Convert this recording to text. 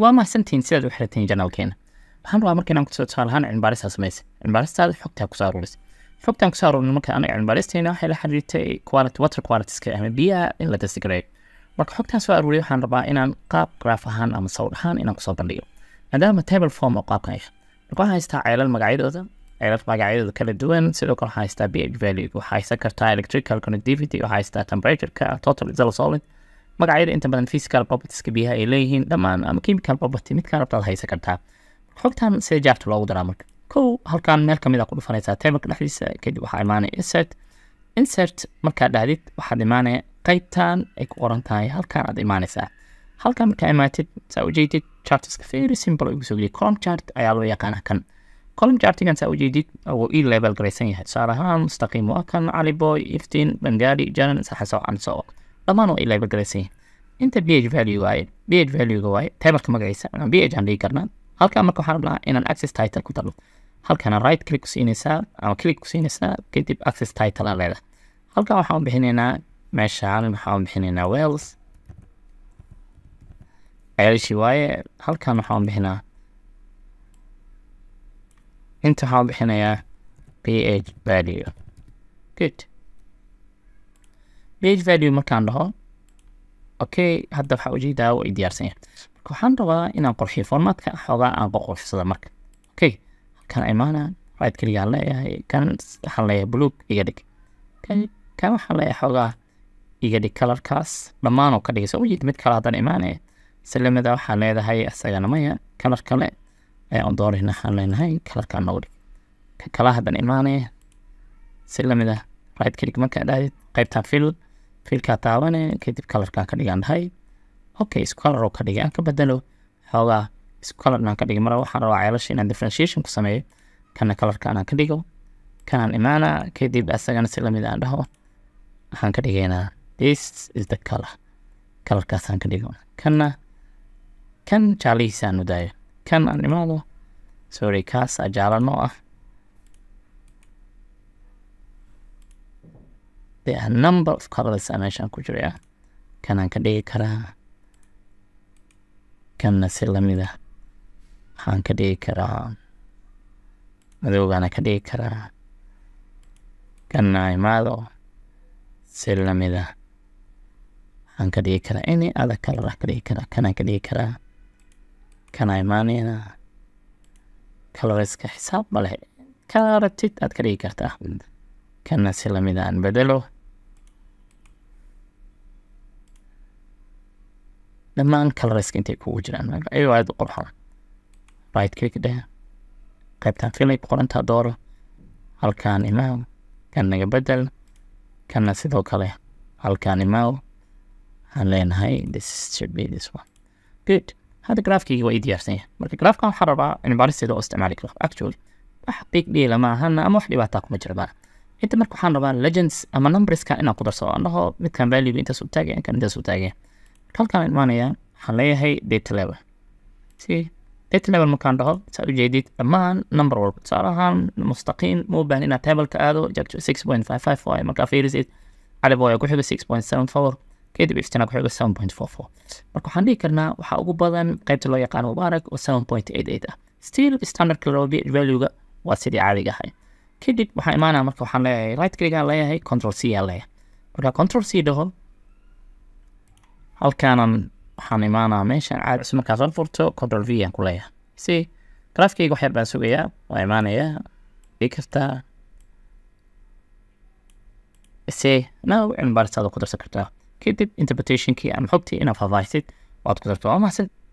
waa mahadsantihiin sidaad u xirateen janaalkeena waxaan rabaa marka inaan kusoo tusaalahaan cilmibaaristaa samaysa cilmibaaristaa xogtaa kusoo aruurisa xogtaan kusoo aruurin marka anaga cilmibaaristeena waxay la xiriirtay quality water qualitiska ama biyaha in la testigareeyo marka xogtaan soo aruuriya waxaan rabaa inaan qaab graaf ahaan ama sawir ahaan inaan kusoo bandhigo maadaama table form oo qaabkan ah marka waxaan haystaa ceelal magacyadooda ceelal magacyadooda kala duwan sidoo kale waxaan haystaa ph value waxaa haysan kartaa electrical connectivity waxaa haystaa temperatureka total isolsolid magacyada inta badan physical propertieska biyaha ay leeyihiin dhammaan ama chemical property midkaan rabta aad haysan kartaa xogtan sida jaarta loogu daraa marka kow halkan meel kamid a ah ku dhufanaysaa tableka dhexdiisa kadib waxaa imaanaya insert insert markaad dhahdid waxaad imaanaya qaybtan ay ku qoran tahay halkaan aad imaanaysaa halkan markaa imaatid saa ujeedid charteska very simple ugu soo geliya column chart ayaa loo yaqaana kan column chartigan saa ujeedid wuu ii e level garaysan yahay tusaale ahaan mustaqiim waa kan caliboy iftiin bangaadi janan saxasoo ansoo dhamaan waa ilaa gargaraysan inta bh value waaye bh value-ga waaye tabalka magacaysa b bh aan dhigi karnaa halkaan marka waxaan rabnaa inaan access title ku talo halkaana right click ku siinaysaa ama ah, click ku siinaysaa kadib access title aan leedahay halkaan waxaan bixinaynaa meeshaan waxaan bixinaynaa wells ceelishii waaye halkaan waxaan bixinaa inta waxaan bixinayaa bh value good page value markaan dhaho okay hadda waxaa ujeedaa ay diyaarsan yahay marka waxaan rabaa inaan qorxiyo formatka xoogaa aan qoqorsada marka okay kan imaana right keligaan leeyahay kan waxaan leeyahay buluug iga dhig kan waxaan leeyahay xoogaa iga dhig kalarkaas dhammaanoo ka dhigaysa ujeed mid kale haddaan imaanaya salamada waxaan leedahay isagana maya kalar kale ayaan doorayna waxaan leenahay kalarkaa noogu dhig ka kala haddaan imaanaya right kelig markaa dhahdid qaybtaan fill filkaa taabane kadib colorkan ka dhigaan dhahay okay isku color ka dhigay aan ka bedelo xoogaa isku colorna ka dhigay mara waxaan rabaa ceelasha inaan differentiation ku sameeyo kana colorkan aan ka dhigo kanaan imaana kadib asagana si lamid ah aan dhaho waxaan ka dhigaynaa this is the color colorkaasaan ka dhigo kana kan jaalihiisa aan u daayo kan aan imaado sorry kaas aa ah there are number of colors aan meeshaan ku jiraya kanaan ka dhigi karaa kanna si lamida waxaan ka dhigi karaa madoogaana ka dhigi karaa kanna imaado si lamida waxaan ka dhigi karaa any other color aan ka dhigi karaa kanaan ka dhigi karaa kana imaanayna colorska xisaab ma leh karatid aad ka dhigi kartaa kanna si lamida aan bedelo dhammaan colorska intay kugu jiraan ayagoo aada u qurxoon right click dheh qaybtan e filay ku dooro halkaan imaaw kan naga bedel kanna sidoo kale halkaan imaaw waxaan leenahay this should be this one good hadda graafkayga waa ii diyaarsan yahay marka graafkan waxaa rabaa cilmibaaristeeda oo isticmaali karo actually wax big deala ma ahana ama wax dhibaataa kuma jira bana inta marka waxaan rabaa legends ama numberska inaan e ku darsado annahoo midkan value intaas u taagayan kan intaas u taagayan halkaan imaanayaan waxaan leeyahay data level si data level markaan dhaho saa u jeedid dhammaan number walba tusaale ahaan mustaqiim ma u baahan inaad tableka aado jagto six point five five waay markaa fiirisid calib waay ku xigo six point seven four kadib iftina ku xigo seven point four four marka waxaan dhihi karnaa waxaa ugu badan qaybta loo yaqaan mubaarak oo seven point eight eight ah still standardka loo valuega waa sidii caadiga ahay kadib waxaan imaanaa marka waxaan leeyahay right click aan leeyahay control c aan leeyahay marka control c dhaho halkaanan waxaan imaanaa meeshan caadis markaad soo furto control v aan ku leeyahay si graafkayga wax yar baan sugayaa waa imaanayaa dhii kartaa se now cilmi baaristaada ku darsan kartaa kadib interpretationkii ama xogtii inaad faahfaahsid waad ku darto waa maxsan